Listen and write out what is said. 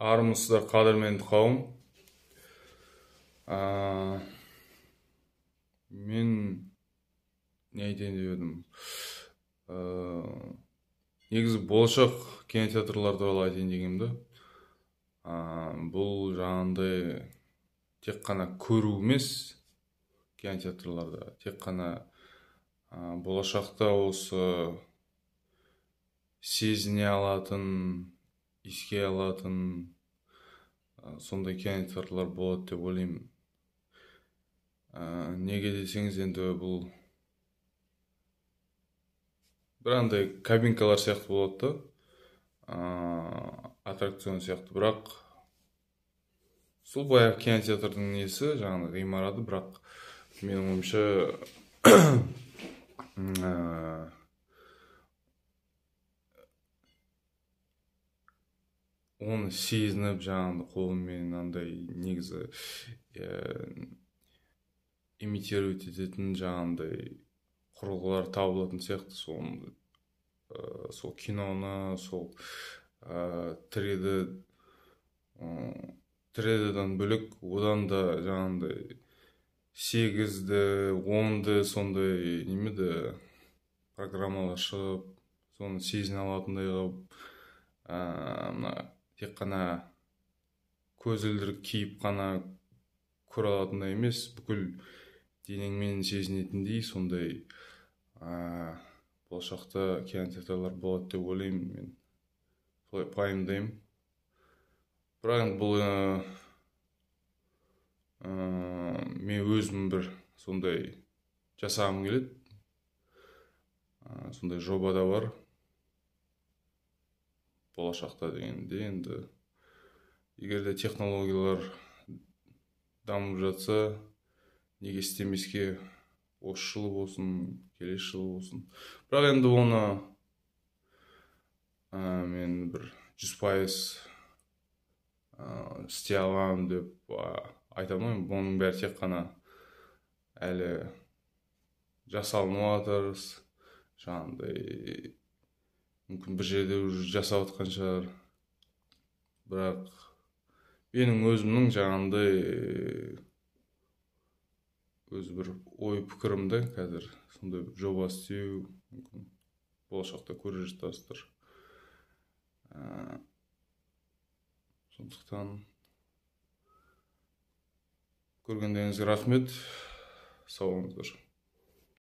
армысыздар қадірменді қауым ә, мен не айтайын деп едім ә, негізі болашақ кинотеатрлар туралы айтайын дегенмін ә, бұл жаңағындай тек қана көру емес кинотеатрларда тек қана ә, болашақта осы сезіне алатын еске алатын сондай кинотеатрлар болады деп ойлаймын ә, неге десеңіз енді бұл бір андай кабинкалар сияқты болады да ә, аттракцион сияқты бірақ сол баяғы кинотеатрдың несі жаңағы ғимараты бірақ менің ойымша оны сезініп жаңағыдай қолыммен мынандай негізі ә, э, имитировать ететін жаңағындай құрылғылар табылатын сияқты соны ә, э, сол киноны сол ә, 3D ә, 3D-дан бөлек одан да жаңағындай сегізді онды сондай немеді программалар шығып соны сезіне алатындай қылып э, мына тек қана көзілдірік киіп қана көре алатындай емес бүкіл денеңмен сезінетіндей сондай ә, болашақта кинотеатрлар болады деп ойлаймын мен солай пайымдаймын бірақ енді бұл мен өзім бір сондай жасағым келеді ә, сондай жоба да бар болашақта дегенде енді егер де технологиялар дамып жатса неге істемеске осы жылы болсын келесі жылы болсын бірақ енді оны ә, мен бір жүз пайыз ә, істей аламын деп ә, айта алмаймын бұның бәрі тек қана әлі жасалынып жатыр жаңағындай мүмкін бір жерде уже жасап жатқан шығар бірақ менің өзімнің жаңағындай э, өз бір ой пікірімді қазір сондай бір жоба істеу мүмкін болашақта көре жатасыздар ә, э, сондықтан көргендеріңізге рахмет сау болыңыздар